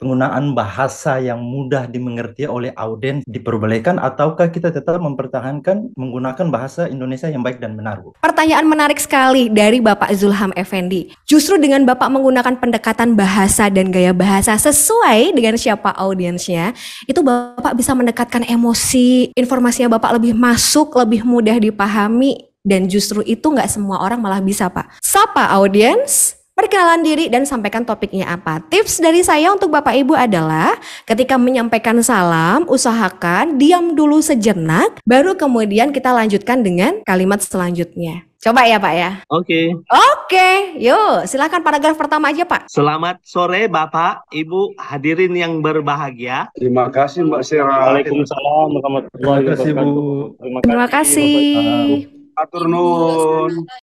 penggunaan bahasa yang mudah dimengerti oleh audiens diperbolehkan ataukah kita tetap mempertahankan menggunakan bahasa Indonesia yang baik dan benar, Pertanyaan menarik sekali dari Bapak Zulham Effendi. Justru dengan Bapak menggunakan pendekatan bahasa dan gaya bahasa sesuai dengan siapa audiensnya, itu Bapak bisa mendekatkan emosi, informasinya Bapak lebih masuk, lebih mudah dipahami, dan justru itu nggak semua orang malah bisa, Pak. Sapa audiens, perkenalan diri dan sampaikan topiknya apa. Tips dari saya untuk Bapak Ibu adalah ketika menyampaikan salam, usahakan diam dulu sejenak, baru kemudian kita lanjutkan dengan kalimat selanjutnya. Coba ya Pak ya. Oke. Okay. Oke, okay. yuk silakan paragraf pertama aja Pak. Selamat sore Bapak, Ibu, hadirin yang berbahagia. Terima kasih Mbak Sera. Waalaikumsalam warahmatullahi wabarakatuh. Terima kasih Bu. Terima kasih. Terima kasih. Terima kasih. Terima kasih.